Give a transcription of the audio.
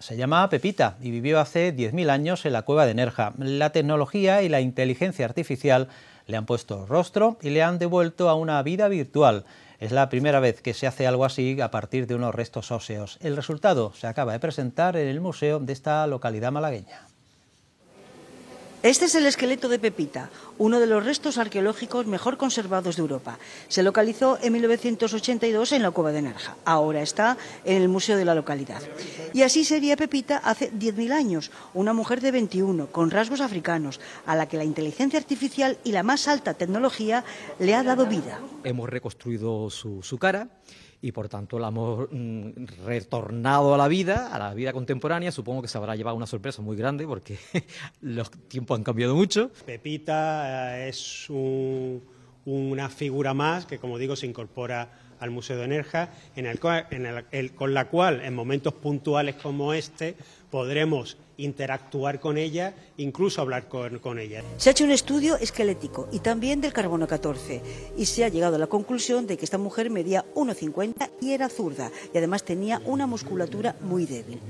Se llamaba Pepita y vivió hace 10.000 años en la cueva de Nerja. La tecnología y la inteligencia artificial le han puesto rostro y le han devuelto a una vida virtual. Es la primera vez que se hace algo así a partir de unos restos óseos. El resultado se acaba de presentar en el museo de esta localidad malagueña. Este es el esqueleto de Pepita, uno de los restos arqueológicos mejor conservados de Europa. Se localizó en 1982 en la Cueva de Narja. Ahora está en el Museo de la localidad. Y así sería Pepita hace 10.000 años, una mujer de 21, con rasgos africanos, a la que la inteligencia artificial y la más alta tecnología le ha dado vida. Hemos reconstruido su, su cara y por tanto la hemos mm, retornado a la vida, a la vida contemporánea. Supongo que se habrá llevado una sorpresa muy grande porque los tiempos han cambiado mucho. Pepita eh, es un una figura más que, como digo, se incorpora al Museo de Nerja, con la cual en momentos puntuales como este podremos interactuar con ella, incluso hablar con, con, ella. Se ha hecho un estudio esquelético y también del carbono 14 y se ha llegado a la conclusión de que esta mujer medía 1,50 y era zurda y además tenía una musculatura muy débil.